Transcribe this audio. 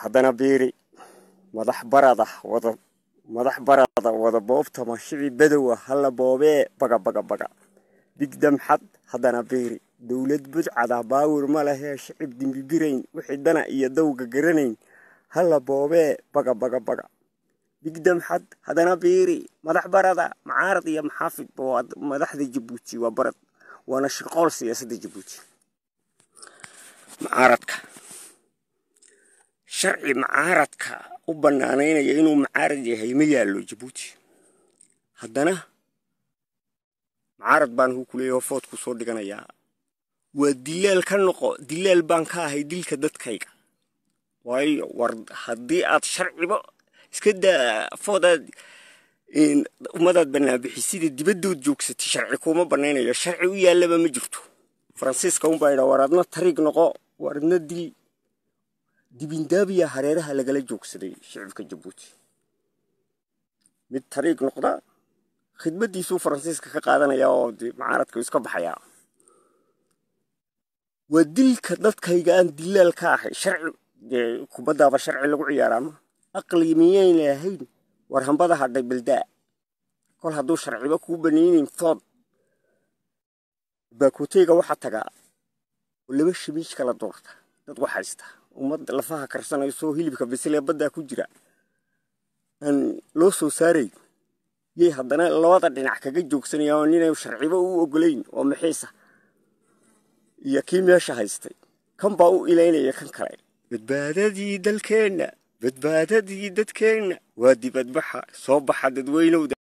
haddana beeri madaxbarada wada madaxbarada wada boobtama mashicii badowa ah, hala boobee baga baga baga bigdam xad haddana biiri dowlad budcada baawur ma lahee shicib dimbibirayn wixii dana iyo dawga garanayn hala boobee baga baga baga bigdam xad haddana beeri madaxbarada macaarad iyo maxaafid waa madaxda jabuuti waa barad waana shirqoolsiya sadda jabuuti macaaradka sharci macaaradka u bannaanaynaya inuu macaarad yahay ma yaallo jabuuti haddana macaarad baan huu ku oo hofood ku soo dhiganayaa waa dilaal ka noqo dilaal baan ka ahay dilka dadkayga waayo war haddii aad sharciba iska daa foodaad ummadaad banaanbixi sida dibaddood joogsatay sharci kuuma bannaynayo sharci u yaallaba ma jirto faransiiska unbaa yidhaa war adna tariig noqo war adna dil dibindaabiya hareeraha lagala joogsaday shicibka jabuuti mid tariiq noqda khidmadiisuu faransiiska ka qaadanaya oo macaaradka iska baxaya waa dilka dadkayga aan dilaal ka ahay sharci dee sharci lagu ciyaaraama aqli miyeen ahayn war hambada hadhay baldaa kol hadduu sharciba kuu banaynayn food baakooteega waxaa tagaa oo laba shamiij kala doorta dad wax ummad lafaha karsanayso hilibka bisile baddaa ku jira aan loo soo saaray yay haddana labada dhinac kaga joogsanayaan oo ninay sharciba u ogolayn oo maxiisa iyo kii meesha haystay kan baa u ilaynaya kan kale badbaadadii dalkeenna badbaadadii dadkeenna waa dibadbaxa soo baxa dadweynowda